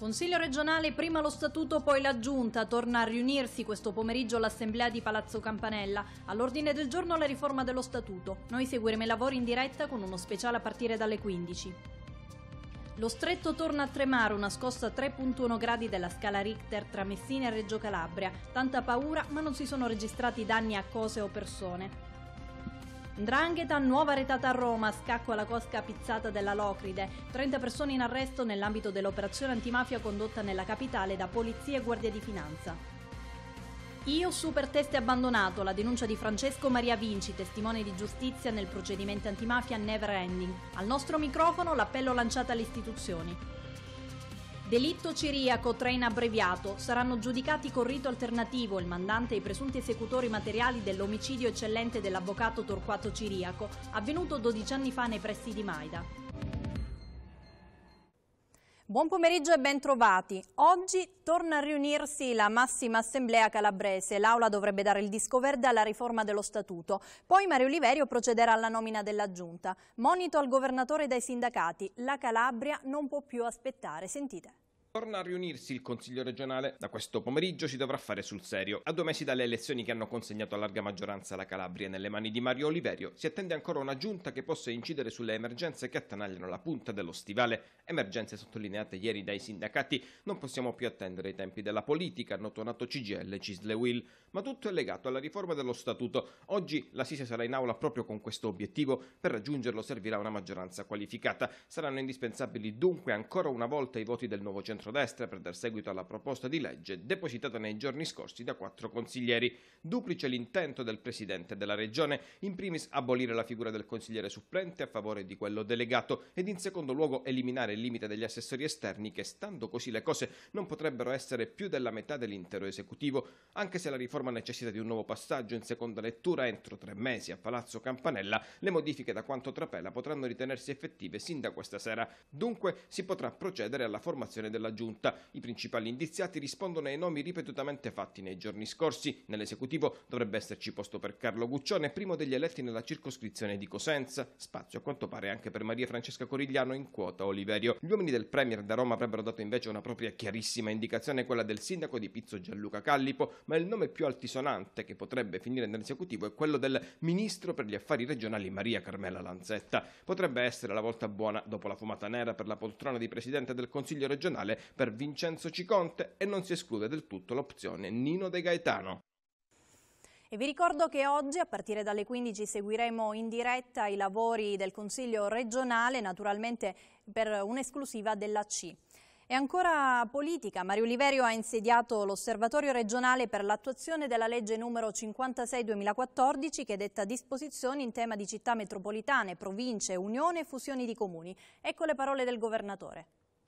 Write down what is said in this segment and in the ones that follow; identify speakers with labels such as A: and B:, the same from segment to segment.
A: Consiglio regionale, prima lo statuto, poi la giunta. Torna a riunirsi questo pomeriggio l'assemblea di Palazzo Campanella. All'ordine del giorno la riforma dello statuto. Noi seguiremo i lavori in diretta con uno speciale a partire dalle 15. Lo stretto torna a tremare, una scossa a 3.1 gradi della scala Richter tra Messina e Reggio Calabria. Tanta paura, ma non si sono registrati danni a cose o persone. Ndrangheta, nuova retata a Roma, scacco alla cosca pizzata della Locride. 30 persone in arresto nell'ambito dell'operazione antimafia condotta nella capitale da polizia e guardia di finanza. Io super teste abbandonato, la denuncia di Francesco Maria Vinci, testimone di giustizia nel procedimento antimafia Never Ending. Al nostro microfono l'appello lanciato alle istituzioni. Delitto ciriaco, train abbreviato. Saranno giudicati con rito alternativo il mandante e i presunti esecutori materiali dell'omicidio eccellente dell'avvocato Torquato Ciriaco, avvenuto 12 anni fa nei pressi di Maida. Buon pomeriggio e bentrovati. Oggi torna a riunirsi la massima assemblea calabrese. L'aula dovrebbe dare il disco verde alla riforma dello statuto. Poi Mario Oliverio procederà alla nomina della giunta. Monito al governatore dai sindacati. La Calabria non può più aspettare. Sentite.
B: Torna a riunirsi il Consiglio regionale. Da questo pomeriggio si dovrà fare sul serio. A due mesi dalle elezioni che hanno consegnato a larga maggioranza la Calabria nelle mani di Mario Oliverio, si attende ancora una giunta che possa incidere sulle emergenze che attanagliano la punta dello stivale. Emergenze sottolineate ieri dai sindacati. Non possiamo più attendere i tempi della politica, hanno tonato CGL e Cisle Will. Ma tutto è legato alla riforma dello statuto. Oggi la Sise sarà in aula proprio con questo obiettivo. Per raggiungerlo servirà una maggioranza qualificata. Saranno indispensabili dunque ancora una volta i voti del nuovo centro centrodestra per dar seguito alla proposta di legge depositata nei giorni scorsi da quattro consiglieri. Duplice l'intento del Presidente della Regione, in primis abolire la figura del consigliere supplente a favore di quello delegato ed in secondo luogo eliminare il limite degli assessori esterni che, stando così le cose, non potrebbero essere più della metà dell'intero esecutivo, anche se la riforma necessita di un nuovo passaggio in seconda lettura entro tre mesi a Palazzo Campanella, le modifiche da quanto trapela potranno ritenersi effettive sin da questa sera. Dunque si potrà procedere alla formazione della la giunta. I principali indiziati rispondono ai nomi ripetutamente fatti nei giorni scorsi. Nell'esecutivo dovrebbe esserci posto per Carlo Guccione, primo degli eletti nella circoscrizione di Cosenza. Spazio a quanto pare anche per Maria Francesca Corigliano in quota Oliverio. Gli uomini del Premier da Roma avrebbero dato invece una propria chiarissima indicazione, quella del sindaco di Pizzo Gianluca Callipo, ma il nome più altisonante che potrebbe finire nell'esecutivo è quello del ministro per gli affari regionali Maria Carmela Lanzetta. Potrebbe essere la volta buona dopo la fumata nera per la poltrona di presidente del Consiglio regionale per Vincenzo Ciconte e non si esclude del tutto l'opzione Nino De Gaetano.
A: E vi ricordo che oggi a partire dalle 15 seguiremo in diretta i lavori del Consiglio regionale, naturalmente per un'esclusiva della C. E ancora politica, Mario Oliverio ha insediato l'osservatorio regionale per l'attuazione della legge numero 56-2014 che detta disposizioni in tema di città metropolitane, province, unione e fusioni di comuni. Ecco le parole del governatore.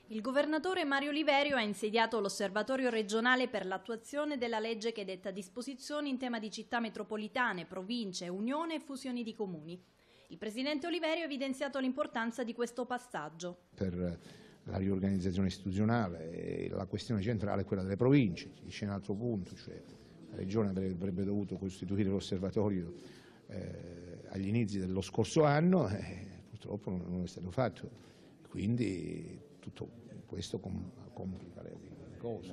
A: Il governatore Mario Liverio ha insediato l'osservatorio regionale per l'attuazione della legge che detta disposizioni in tema di città metropolitane, province, unione e fusioni di comuni. Il presidente Oliverio ha evidenziato l'importanza di questo passaggio.
C: Per la riorganizzazione istituzionale eh, la questione centrale è quella delle province, c'è un altro punto, cioè la regione avrebbe dovuto costituire l'osservatorio eh, agli inizi dello scorso anno, eh, purtroppo non è stato fatto, quindi tutto questo complica le cose.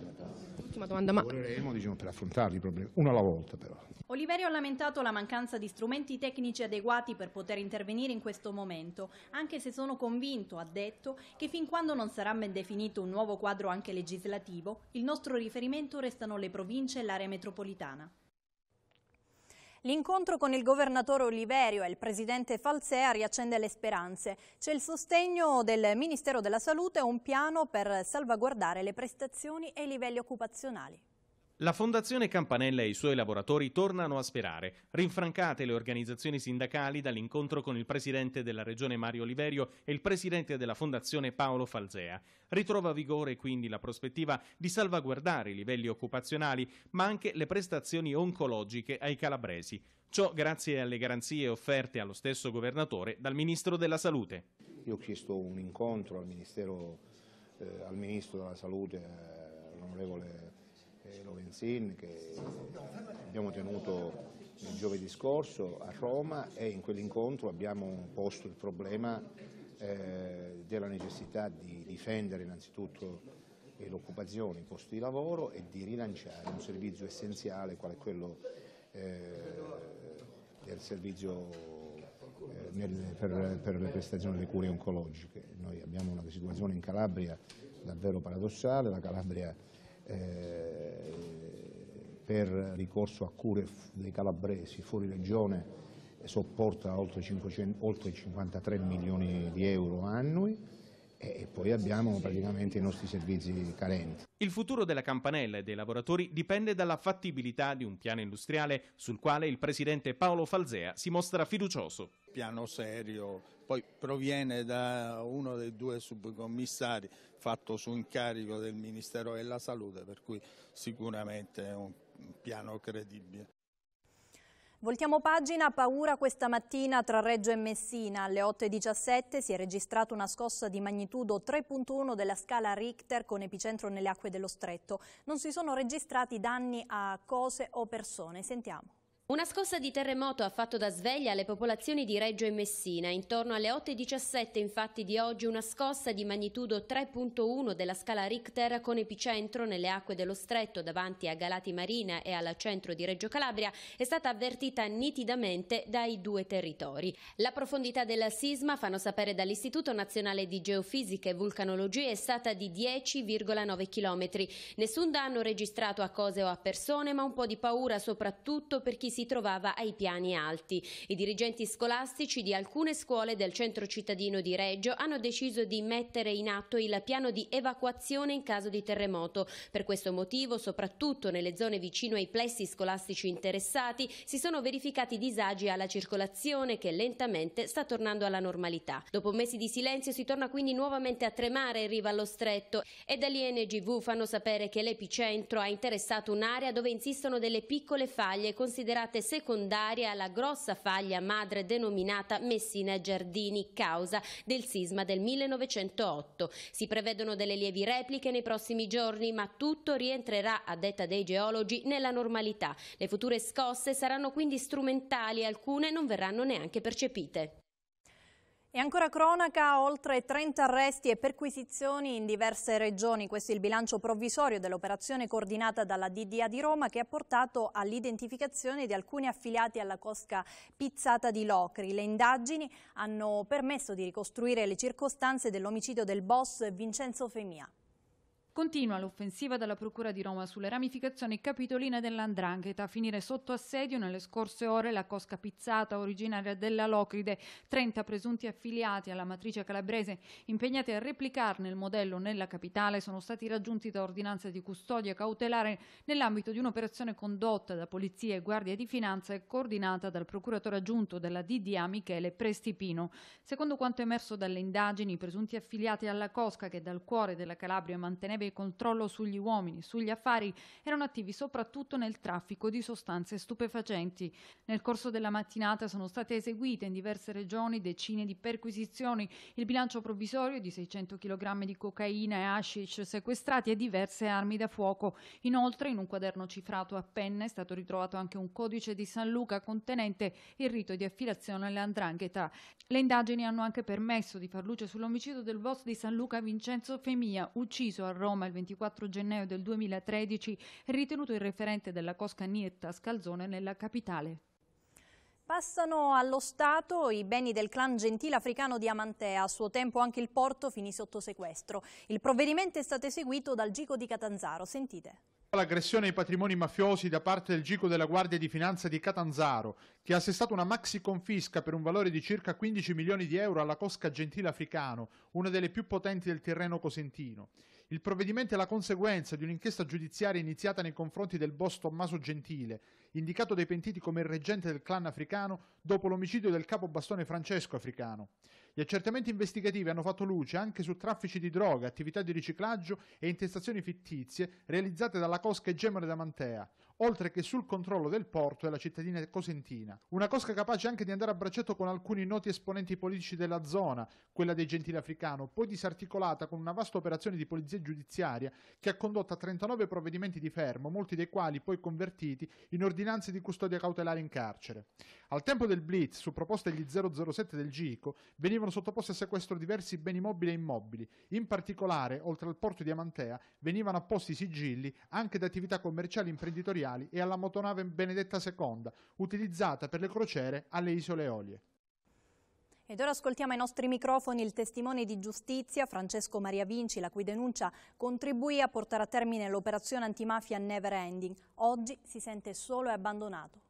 C: Ultima domanda, ma... Lavoreremo diciamo, per affrontare i problemi, uno alla volta però.
A: Oliverio ha lamentato la mancanza di strumenti tecnici adeguati per poter intervenire in questo momento, anche se sono convinto, ha detto, che fin quando non sarà ben definito un nuovo quadro anche legislativo, il nostro riferimento restano le province e l'area metropolitana. L'incontro con il governatore Oliverio e il presidente Falsea riaccende le speranze. C'è il sostegno del Ministero della Salute e un piano per salvaguardare le prestazioni e i livelli occupazionali.
D: La Fondazione Campanella e i suoi lavoratori tornano a sperare. Rinfrancate le organizzazioni sindacali dall'incontro con il presidente della regione Mario Oliverio e il presidente della Fondazione Paolo Falzea. Ritrova vigore quindi la prospettiva di salvaguardare i livelli occupazionali, ma anche le prestazioni oncologiche ai calabresi. Ciò grazie alle garanzie offerte allo stesso governatore
C: dal Ministro della Salute. Io ho chiesto un incontro al, eh, al Ministro della Salute, eh, l'onorevole eh, Lorenzin che abbiamo tenuto il giovedì scorso a Roma e in quell'incontro abbiamo posto il problema eh, della necessità di difendere innanzitutto l'occupazione, i posti di lavoro e di rilanciare un servizio essenziale quale quello eh, del servizio eh, per, per, le prestazioni delle cure oncologiche. Noi abbiamo una situazione in Calabria davvero paradossale, la Calabria eh, per ricorso a cure dei calabresi fuori regione eh, sopporta oltre, 500, oltre 53 milioni di euro annui e poi abbiamo praticamente i nostri servizi carenti.
D: Il futuro della campanella e dei lavoratori dipende dalla fattibilità di un piano industriale sul quale il presidente Paolo Falzea si mostra fiducioso. Piano serio,
B: poi proviene da uno dei due subcommissari fatto su incarico del Ministero della Salute, per cui sicuramente è un piano credibile.
A: Voltiamo pagina, paura questa mattina tra Reggio e Messina. Alle 8.17 si è registrata una scossa di magnitudo 3.1 della scala Richter con epicentro nelle acque dello stretto. Non si sono registrati danni a cose o persone.
E: Sentiamo. Una scossa di terremoto ha fatto da sveglia alle popolazioni di Reggio e Messina. Intorno alle 8.17 infatti di oggi una scossa di magnitudo 3.1 della scala Richter con epicentro nelle acque dello stretto davanti a Galati Marina e al centro di Reggio Calabria è stata avvertita nitidamente dai due territori. La profondità del sisma, fanno sapere dall'Istituto Nazionale di Geofisica e Vulcanologia, è stata di 10,9 km. Nessun danno registrato a cose o a persone ma un po' di paura soprattutto per chi si si trovava ai piani alti. I dirigenti scolastici di alcune scuole del centro cittadino di Reggio hanno deciso di mettere in atto il piano di evacuazione in caso di terremoto. Per questo motivo, soprattutto nelle zone vicino ai plessi scolastici interessati, si sono verificati disagi alla circolazione che lentamente sta tornando alla normalità. Dopo mesi di silenzio si torna quindi nuovamente a tremare in riva allo stretto e dagli dall'INGV fanno sapere che l'epicentro ha interessato un'area dove insistono delle piccole faglie considerate parte secondaria alla grossa faglia madre denominata Messina Giardini, causa del sisma del 1908. Si prevedono delle lievi repliche nei prossimi giorni, ma tutto rientrerà, a detta dei geologi, nella normalità. Le future scosse saranno quindi strumentali, alcune non verranno neanche percepite. E ancora cronaca, oltre 30 arresti e perquisizioni in diverse regioni.
A: Questo è il bilancio provvisorio dell'operazione coordinata dalla DDA di Roma che ha portato all'identificazione di alcuni affiliati alla cosca pizzata di Locri. Le indagini hanno permesso di ricostruire le circostanze dell'omicidio del boss Vincenzo Femia.
F: Continua l'offensiva della Procura di Roma sulle ramificazioni capitoline dell'Andrangheta a finire sotto assedio nelle scorse ore la cosca pizzata originaria della Locride, 30 presunti affiliati alla matrice calabrese impegnati a replicarne il modello nella capitale sono stati raggiunti da ordinanza di custodia cautelare nell'ambito di un'operazione condotta da Polizia e Guardia di Finanza e coordinata dal procuratore aggiunto della DDA Michele Prestipino. Secondo quanto emerso dalle indagini, i presunti affiliati alla cosca che dal cuore della Calabria manteneva controllo sugli uomini, sugli affari, erano attivi soprattutto nel traffico di sostanze stupefacenti. Nel corso della mattinata sono state eseguite in diverse regioni decine di perquisizioni, il bilancio provvisorio di 600 kg di cocaina e hashish sequestrati e diverse armi da fuoco. Inoltre, in un quaderno cifrato a penne è stato ritrovato anche un codice di San Luca contenente il rito di affiliazione all'andrangheta. Le indagini hanno anche permesso di far luce sull'omicidio del boss di San Luca Vincenzo Femia, ucciso a Roma Roma il 24 gennaio del 2013, ritenuto il referente della Cosca Nietta Scalzone nella capitale.
A: Passano allo Stato i beni del clan gentile africano di Amantea. A suo tempo anche il porto finì sotto sequestro. Il provvedimento è stato eseguito dal Gico di Catanzaro. Sentite.
G: L'aggressione ai patrimoni mafiosi da parte del Gico della Guardia di Finanza di Catanzaro, che ha assestato una maxi confisca per un valore di circa 15 milioni di euro alla Cosca Gentile Africano, una delle più potenti del terreno cosentino. Il provvedimento è la conseguenza di un'inchiesta giudiziaria iniziata nei confronti del boss Tommaso Gentile, indicato dai pentiti come il reggente del clan africano dopo l'omicidio del capo bastone Francesco Africano. Gli accertamenti investigativi hanno fatto luce anche su traffici di droga, attività di riciclaggio e intestazioni fittizie realizzate dalla Cosca egemone da Mantea, oltre che sul controllo del porto e la cittadina cosentina. Una cosca capace anche di andare a braccetto con alcuni noti esponenti politici della zona, quella dei gentili africano, poi disarticolata con una vasta operazione di polizia giudiziaria che ha condotto a 39 provvedimenti di fermo, molti dei quali poi convertiti in ordinanze di custodia cautelare in carcere. Al tempo del blitz, su proposta degli 007 del GICO, venivano sottoposti a sequestro diversi beni mobili e immobili. In particolare, oltre al porto di Amantea, venivano apposti sigilli anche da attività commerciali imprenditoriali industriali e alla motonave Benedetta II, utilizzata per le crociere alle Isole Eolie.
A: Ed ora ascoltiamo ai nostri microfoni il testimone di giustizia Francesco Maria Vinci, la cui denuncia contribuì a portare a termine l'operazione antimafia Never Ending. Oggi si sente solo e abbandonato.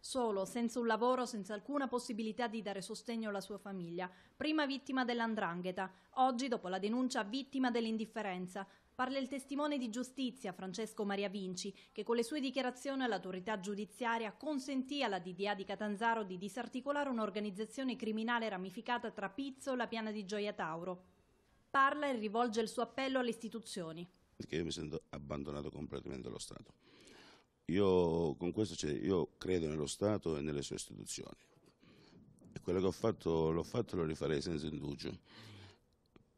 A: Solo, senza un lavoro, senza alcuna possibilità di dare sostegno alla sua famiglia. Prima vittima dell'andrangheta, oggi dopo la denuncia vittima dell'indifferenza. Parla il testimone di giustizia Francesco Maria Vinci, che con le sue dichiarazioni all'autorità giudiziaria consentì alla DDA di Catanzaro di disarticolare un'organizzazione criminale ramificata tra Pizzo e la piana di Gioia Tauro. Parla e rivolge il suo appello alle istituzioni.
H: Perché io mi sento abbandonato completamente dallo Stato. Io, con questo, cioè, io credo nello Stato e nelle sue istituzioni. E quello che ho fatto l'ho fatto e lo rifarei senza indugio.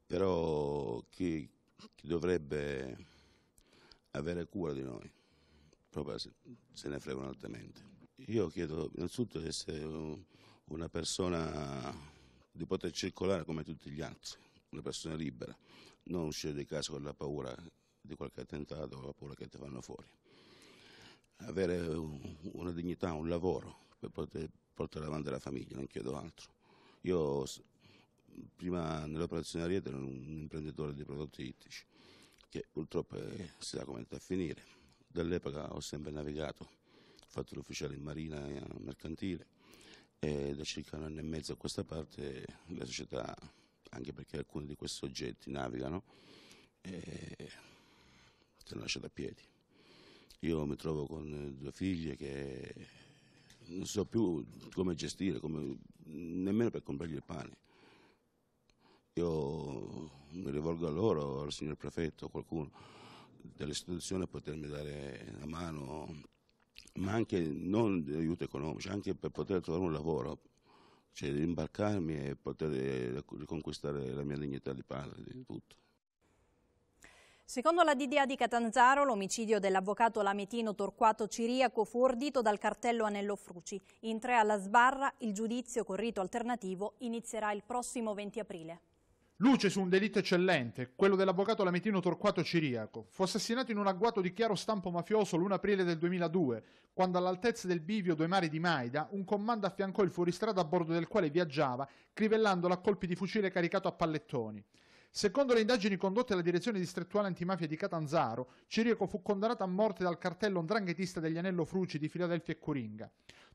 H: Però chi, che dovrebbe avere cura di noi, proprio se ne fregano altamente. Io chiedo innanzitutto di essere una persona di poter circolare come tutti gli altri, una persona libera, non uscire di casa con la paura di qualche attentato o la paura che ti fanno fuori. Avere una dignità, un lavoro per poter portare avanti la famiglia, non chiedo altro. Io prima nell'operazione Ariete ero un imprenditore di prodotti ittici, che purtroppo è, eh, si sa come è andato a finire. Dall'epoca ho sempre navigato, ho fatto l'ufficiale in marina mercantile e da circa un anno e mezzo a questa parte la società, anche perché alcuni di questi oggetti navigano, e eh, te lo lasciato a piedi. Io mi trovo con due figlie che non so più come gestire, come, nemmeno per comprargli il pane io mi rivolgo a loro, al signor prefetto, a qualcuno dell'istituzione potermi dare una mano, ma anche non di aiuto economico, cioè anche per poter trovare un lavoro, cioè imbarcarmi e poter eh, riconquistare la mia dignità di padre, di tutto.
A: Secondo la DDA di Catanzaro, l'omicidio dell'avvocato lametino Torquato Ciriaco fu ordito dal cartello Anello Fruci. In tre alla sbarra, il giudizio con rito alternativo inizierà il prossimo 20 aprile.
G: Luce su un delitto eccellente, quello dell'avvocato Lametino Torquato Ciriaco. Fu assassinato in un agguato di chiaro stampo mafioso l'1 aprile del 2002, quando all'altezza del bivio Due Mari di Maida un comando affiancò il fuoristrada a bordo del quale viaggiava, crivellandolo a colpi di fucile caricato a pallettoni. Secondo le indagini condotte alla direzione distrettuale antimafia di Catanzaro, Ciriaco fu condannato a morte dal cartello ndranghetista degli Anello Fruci di Filadelfia e Coringa.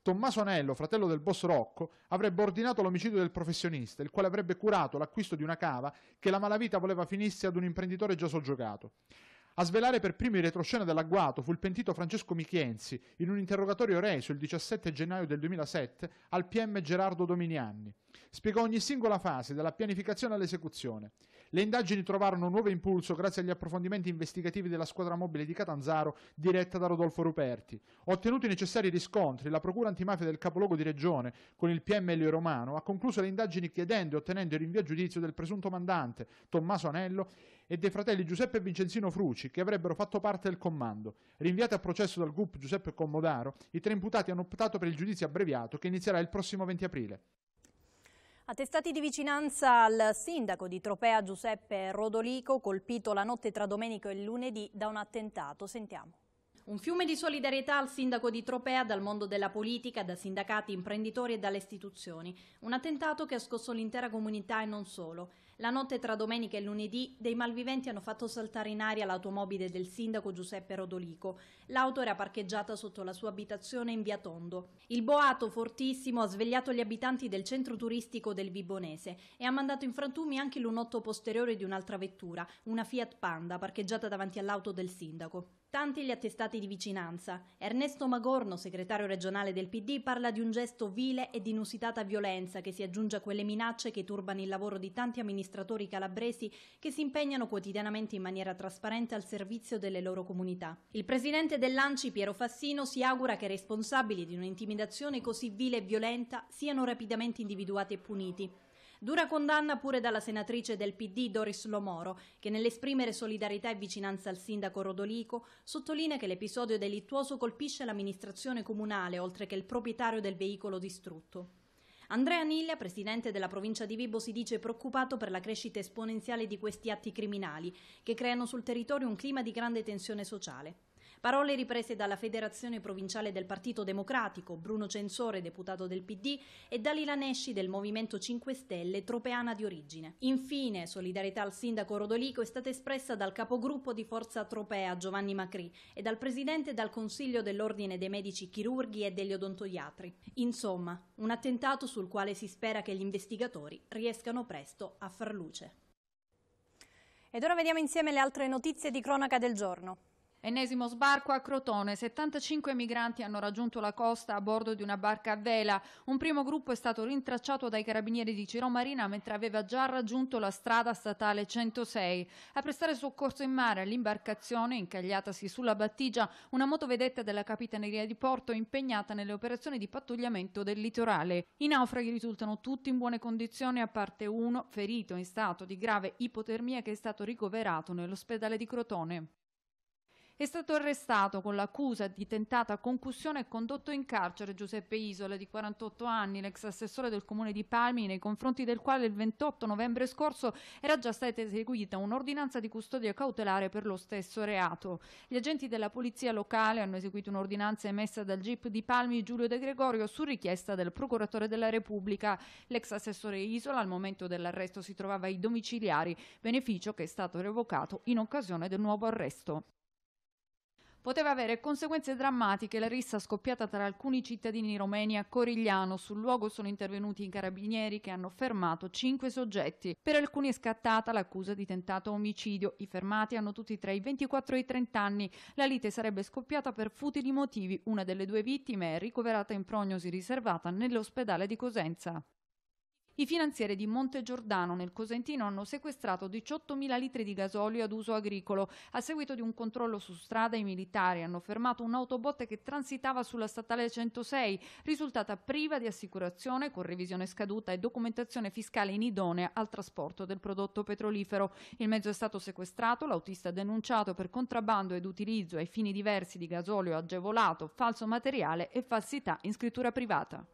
G: Tommaso Anello, fratello del boss Rocco, avrebbe ordinato l'omicidio del professionista, il quale avrebbe curato l'acquisto di una cava che la malavita voleva finisse ad un imprenditore già soggiogato. A svelare per primo il retroscena dell'agguato fu il pentito Francesco Michienzi in un interrogatorio reso il 17 gennaio del 2007 al PM Gerardo Dominianni. Spiegò ogni singola fase, dalla pianificazione all'esecuzione. Le indagini trovarono nuovo impulso grazie agli approfondimenti investigativi della squadra mobile di Catanzaro diretta da Rodolfo Ruperti. Ottenuti i necessari riscontri, la Procura antimafia del capoluogo di Regione, con il PM Elio Romano, ha concluso le indagini chiedendo e ottenendo il rinvio a giudizio del presunto mandante Tommaso Anello e dei fratelli Giuseppe e Vincenzino Fruci, che avrebbero fatto parte del comando. Rinviati a processo dal GUP Giuseppe Commodaro, i tre imputati hanno optato per il giudizio abbreviato che inizierà il prossimo 20 aprile.
A: Attestati di vicinanza al sindaco di Tropea Giuseppe Rodolico, colpito la notte tra domenico e lunedì da un attentato. Sentiamo. Un fiume di solidarietà al sindaco di Tropea dal mondo della politica, da sindacati, imprenditori e dalle istituzioni. Un attentato che ha scosso l'intera comunità e non solo. La notte tra domenica e lunedì dei malviventi hanno fatto saltare in aria l'automobile del sindaco Giuseppe Rodolico. L'auto era parcheggiata sotto la sua abitazione in via Tondo. Il boato fortissimo ha svegliato gli abitanti del centro turistico del Vibonese e ha mandato in frantumi anche il lunotto posteriore di un'altra vettura, una Fiat Panda, parcheggiata davanti all'auto del sindaco. Tanti gli attestati di vicinanza. Ernesto Magorno, segretario regionale del PD, parla di un gesto vile e di inusitata violenza che si aggiunge a quelle minacce che turbano il lavoro di tanti amministratori calabresi che si impegnano quotidianamente in maniera trasparente al servizio delle loro comunità. Il presidente dell'Anci, Piero Fassino, si augura che i responsabili di un'intimidazione così vile e violenta siano rapidamente individuati e puniti. Dura condanna pure dalla senatrice del PD Doris Lomoro, che nell'esprimere solidarietà e vicinanza al sindaco Rodolico sottolinea che l'episodio delittuoso colpisce l'amministrazione comunale oltre che il proprietario del veicolo distrutto. Andrea Niglia, presidente della provincia di Vibo, si dice preoccupato per la crescita esponenziale di questi atti criminali, che creano sul territorio un clima di grande tensione sociale. Parole riprese dalla Federazione Provinciale del Partito Democratico, Bruno Censore, deputato del PD, e Dalila Nesci del Movimento 5 Stelle, tropeana di origine. Infine, solidarietà al sindaco Rodolico è stata espressa dal capogruppo di Forza Tropea Giovanni Macri e dal presidente del Consiglio dell'Ordine dei Medici Chirurghi e degli Odontoiatri. Insomma, un attentato sul quale si spera che gli investigatori riescano presto a far luce. Ed ora vediamo insieme le altre notizie
F: di cronaca del giorno. Ennesimo sbarco a Crotone, 75 migranti hanno raggiunto la costa a bordo di una barca a vela. Un primo gruppo è stato rintracciato dai carabinieri di Ciro Marina mentre aveva già raggiunto la strada statale 106. A prestare soccorso in mare all'imbarcazione, incagliatasi sulla battigia, una motovedetta della Capitaneria di Porto impegnata nelle operazioni di pattugliamento del litorale. I naufraghi risultano tutti in buone condizioni a parte uno ferito in stato di grave ipotermia che è stato ricoverato nell'ospedale di Crotone. È stato arrestato con l'accusa di tentata concussione e condotto in carcere Giuseppe Isola di 48 anni, l'ex assessore del comune di Palmi, nei confronti del quale il 28 novembre scorso era già stata eseguita un'ordinanza di custodia cautelare per lo stesso reato. Gli agenti della polizia locale hanno eseguito un'ordinanza emessa dal GIP di Palmi Giulio De Gregorio su richiesta del procuratore della Repubblica. L'ex assessore Isola al momento dell'arresto si trovava ai domiciliari, beneficio che è stato revocato in occasione del nuovo arresto poteva avere conseguenze drammatiche la rissa scoppiata tra alcuni cittadini romeni a Corigliano. Sul luogo sono intervenuti i carabinieri che hanno fermato cinque soggetti. Per alcuni è scattata l'accusa di tentato omicidio. I fermati hanno tutti tra i 24 e i 30 anni. La lite sarebbe scoppiata per futili motivi. Una delle due vittime è ricoverata in prognosi riservata nell'ospedale di Cosenza. I finanzieri di Monte Giordano nel Cosentino hanno sequestrato 18.000 litri di gasolio ad uso agricolo. A seguito di un controllo su strada, i militari hanno fermato un'autobotte che transitava sulla statale 106, risultata priva di assicurazione con revisione scaduta e documentazione fiscale inidonea al trasporto del prodotto petrolifero. Il mezzo è stato sequestrato, l'autista denunciato per contrabbando ed utilizzo ai fini diversi di gasolio agevolato, falso materiale e falsità in scrittura privata.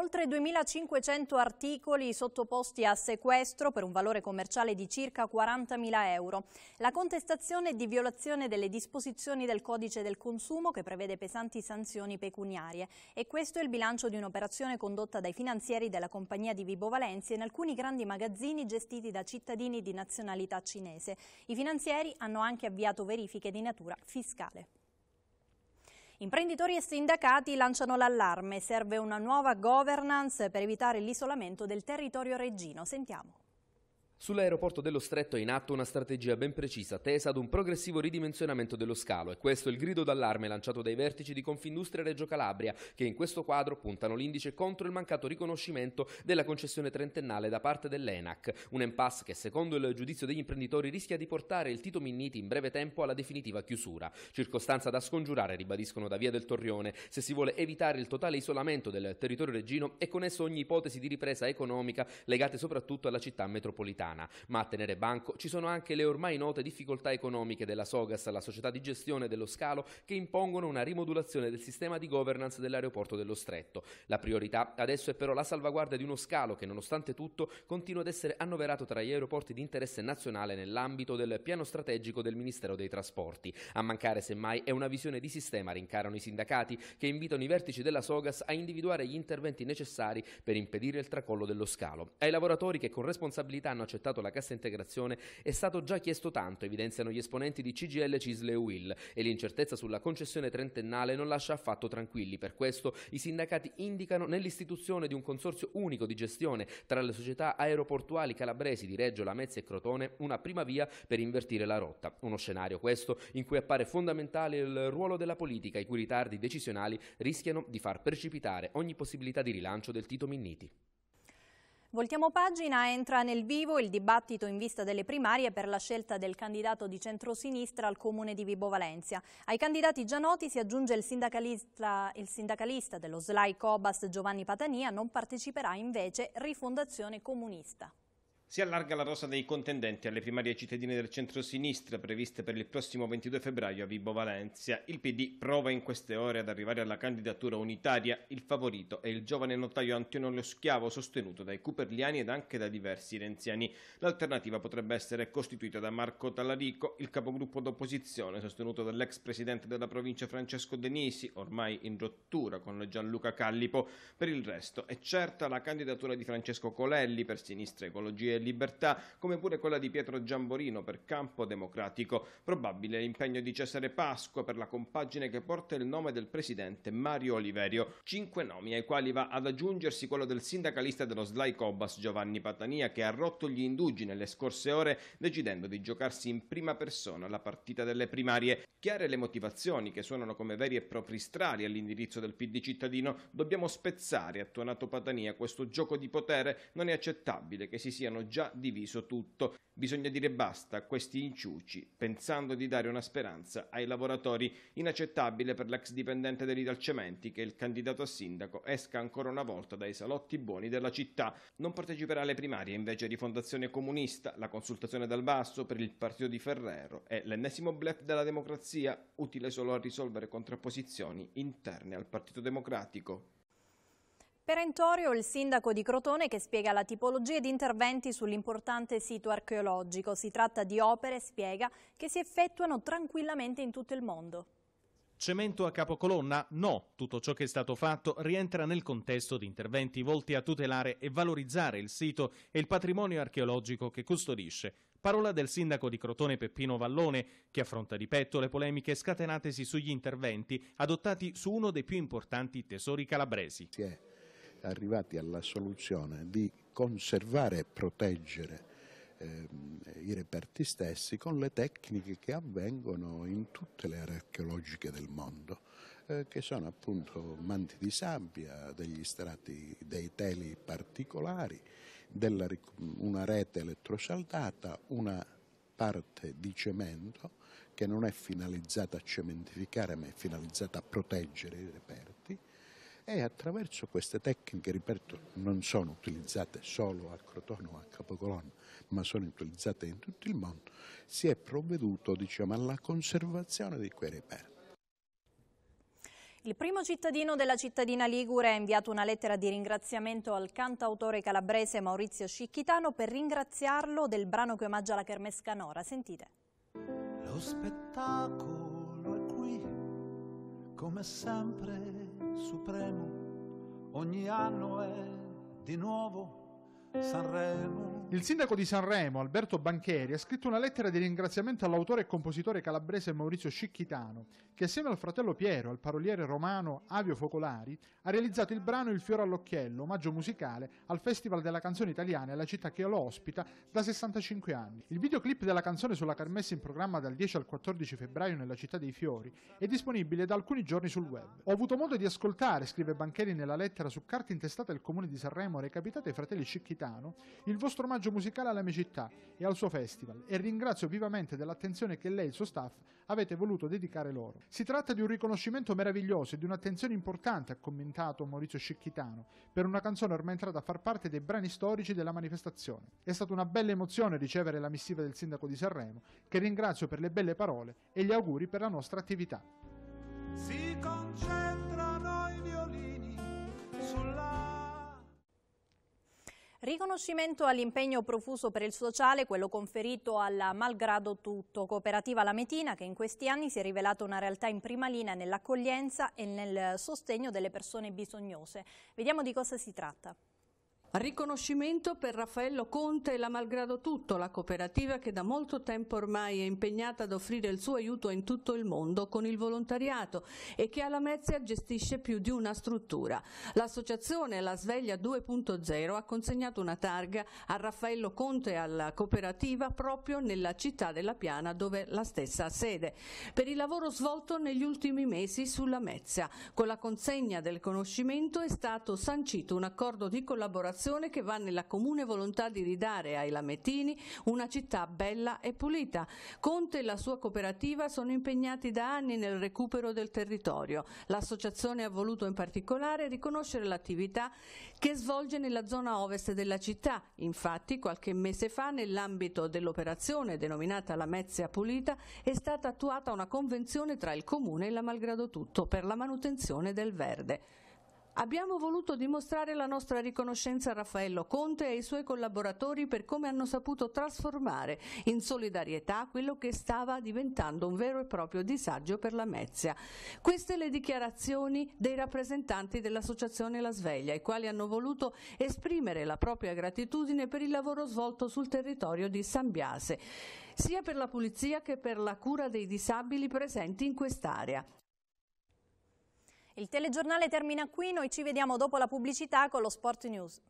A: Oltre 2.500 articoli sottoposti a sequestro per un valore commerciale di circa 40.000 euro. La contestazione di violazione delle disposizioni del codice del consumo che prevede pesanti sanzioni pecuniarie. E questo è il bilancio di un'operazione condotta dai finanzieri della compagnia di Vibo Valenzi in alcuni grandi magazzini gestiti da cittadini di nazionalità cinese. I finanzieri hanno anche avviato verifiche di natura fiscale. Imprenditori e sindacati lanciano l'allarme, serve una nuova governance per evitare l'isolamento del territorio reggino. Sentiamo.
I: Sull'aeroporto dello Stretto è in atto una strategia ben precisa, tesa ad un progressivo ridimensionamento dello scalo e questo è il grido d'allarme lanciato dai vertici di Confindustria Reggio Calabria che in questo quadro puntano l'indice contro il mancato riconoscimento della concessione trentennale da parte dell'ENAC, un impasse che secondo il giudizio degli imprenditori rischia di portare il Tito Minniti in breve tempo alla definitiva chiusura, circostanza da scongiurare ribadiscono da Via del Torrione se si vuole evitare il totale isolamento del territorio reggino e con esso ogni ipotesi di ripresa economica legate soprattutto alla città metropolitana americana, ma a tenere banco ci sono anche le ormai note difficoltà economiche della Sogas, la società di gestione dello scalo, che impongono una rimodulazione del sistema di governance dell'aeroporto dello Stretto. La priorità adesso è però la salvaguardia di uno scalo che nonostante tutto continua ad essere annoverato tra gli aeroporti di interesse nazionale nell'ambito del piano strategico del Ministero dei Trasporti. A mancare semmai è una visione di sistema, rincarano i sindacati, che invitano i vertici della Sogas a individuare gli interventi necessari per impedire il tracollo dello scalo. Ai lavoratori che con responsabilità hanno accettato accettato la cassa integrazione è stato già chiesto tanto, evidenziano gli esponenti di CGL, Cisle e Will, e l'incertezza sulla concessione trentennale non lascia affatto tranquilli. Per questo i sindacati indicano nell'istituzione di un consorzio unico di gestione tra le società aeroportuali calabresi di Reggio, Lamezia e Crotone una prima via per invertire la rotta. Uno scenario questo in cui appare fondamentale il ruolo della politica, i cui ritardi decisionali rischiano di far precipitare ogni possibilità di rilancio del Tito Minniti.
A: Voltiamo pagina, entra nel vivo il dibattito in vista delle primarie per la scelta del candidato di centrosinistra al comune di Vibo Valencia. Ai candidati già noti si aggiunge il sindacalista, il sindacalista dello SLAI Cobas Giovanni Patania, non parteciperà invece Rifondazione Comunista.
B: Si allarga la rosa dei contendenti alle primarie cittadine del centro-sinistra previste per il prossimo 22 febbraio a Vibo Valencia. Il PD prova in queste ore ad arrivare alla candidatura unitaria. Il favorito è il giovane notaio Antonio Lo Schiavo, sostenuto dai Cuperliani ed anche da diversi renziani. L'alternativa potrebbe essere costituita da Marco Talarico, il capogruppo d'opposizione, sostenuto dall'ex presidente della provincia Francesco Denisi, ormai in rottura con Gianluca Callipo. Per il resto è certa la candidatura di Francesco Colelli per Sinistra Ecologia e Libertà, come pure quella di Pietro Giamborino per Campo Democratico. Probabile l'impegno di Cesare Pasqua per la compagine che porta il nome del presidente Mario Oliverio. Cinque nomi ai quali va ad aggiungersi quello del sindacalista dello Sly Cobas Giovanni Patania che ha rotto gli indugi nelle scorse ore decidendo di giocarsi in prima persona la partita delle primarie. Chiare le motivazioni che suonano come veri e propri strali all'indirizzo del PD cittadino, dobbiamo spezzare, ha tuonato Patania, questo gioco di potere, non è accettabile che si siano già diviso tutto. Bisogna dire basta a questi inciuci, pensando di dare una speranza ai lavoratori. Inaccettabile per l'ex dipendente dell'Italcementi che il candidato a sindaco esca ancora una volta dai salotti buoni della città. Non parteciperà alle primarie invece di Fondazione Comunista, la consultazione dal basso per il partito di Ferrero e l'ennesimo blef della democrazia, utile solo a risolvere contrapposizioni interne al Partito Democratico.
A: Perentorio il sindaco di Crotone che spiega la tipologia di interventi sull'importante sito archeologico. Si tratta di opere, spiega, che si effettuano tranquillamente in tutto il mondo.
D: Cemento a capocolonna? No, tutto ciò che è stato fatto rientra nel contesto di interventi volti a tutelare e valorizzare il sito e il patrimonio archeologico che custodisce. Parola del sindaco di Crotone Peppino Vallone, che affronta di petto le polemiche scatenatesi sugli interventi adottati su uno dei più importanti tesori calabresi.
C: Sì arrivati alla soluzione di conservare e proteggere eh, i reperti stessi con le tecniche che avvengono in tutte le aree archeologiche del mondo, eh, che sono appunto manti di sabbia, degli strati, dei teli particolari, della, una rete elettrosaldata, una parte di cemento che non è finalizzata a cementificare ma è finalizzata a proteggere i reperti e attraverso queste tecniche, ripeto, non sono utilizzate solo a Crotone o a Capocolonna, ma sono utilizzate in tutto il mondo, si è provveduto diciamo, alla conservazione di quei reperti.
A: Il primo cittadino della cittadina Ligure ha inviato una lettera di ringraziamento al cantautore calabrese Maurizio Scicchitano per ringraziarlo del brano che omaggia la Nora. Sentite.
G: Lo spettacolo è qui, come sempre supremo, ogni anno è di nuovo Sanremo. Il sindaco di Sanremo, Alberto Bancheri, ha scritto una lettera di ringraziamento all'autore e compositore calabrese Maurizio Scicchitano, che assieme al fratello Piero al paroliere romano Avio Focolari ha realizzato il brano Il fiore all'occhiello, omaggio musicale al Festival della canzone italiana e alla città che lo ospita da 65 anni. Il videoclip della canzone sulla Carmessa in programma dal 10 al 14 febbraio nella città dei fiori è disponibile da alcuni giorni sul web. Ho avuto modo di ascoltare, scrive Bancheri nella lettera su carta intestata del comune di Sanremo recapitata ai fratelli Scicchitano, il vostro omaggio musicale alla mia città e al suo festival e ringrazio vivamente dell'attenzione che lei e il suo staff avete voluto dedicare loro. Si tratta di un riconoscimento meraviglioso e di un'attenzione importante, ha commentato Maurizio Scicchitano, per una canzone ormai entrata a far parte dei brani storici della manifestazione. È stata una bella emozione ricevere la missiva del sindaco di Sanremo, che ringrazio per le belle parole e gli auguri per la nostra attività. Si concede
A: Riconoscimento all'impegno profuso per il sociale, quello conferito alla Malgrado Tutto, cooperativa Lametina che in questi anni si è rivelata una realtà in prima linea nell'accoglienza e nel sostegno delle persone bisognose. Vediamo di cosa si tratta.
J: Riconoscimento per Raffaello Conte e la Malgrado Tutto, la cooperativa che da molto tempo ormai è impegnata ad offrire il suo aiuto in tutto il mondo con il volontariato e che alla Mezia gestisce più di una struttura. L'associazione La Sveglia 2.0 ha consegnato una targa a Raffaello Conte e alla cooperativa proprio nella città della Piana dove la stessa ha sede, per il lavoro svolto negli ultimi mesi sulla Mezia. Con la consegna del conoscimento è stato sancito un accordo di collaborazione un'azione che va nella comune volontà di ridare ai lametini una città bella e pulita. Conte e la sua cooperativa sono impegnati da anni nel recupero del territorio. L'associazione ha voluto in particolare riconoscere l'attività che svolge nella zona ovest della città. Infatti qualche mese fa nell'ambito dell'operazione denominata Lamezia Pulita è stata attuata una convenzione tra il comune e la Malgrado Tutto per la manutenzione del verde. Abbiamo voluto dimostrare la nostra riconoscenza a Raffaello Conte e ai suoi collaboratori per come hanno saputo trasformare in solidarietà quello che stava diventando un vero e proprio disagio per la Mezia. Queste le dichiarazioni dei rappresentanti dell'Associazione La Sveglia, i quali hanno voluto esprimere la propria gratitudine per il lavoro svolto sul territorio di San Biase, sia per la pulizia che per la cura dei disabili presenti in quest'area.
A: Il telegiornale termina qui, noi ci vediamo dopo la pubblicità con lo Sport News.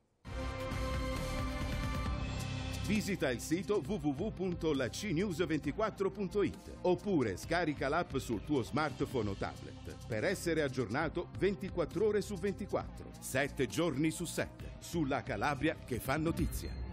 H: Visita il sito www.lacnews24.it oppure scarica l'app sul tuo smartphone o tablet per essere aggiornato 24 ore su 24, 7 giorni su 7 sulla Calabria che fa notizia.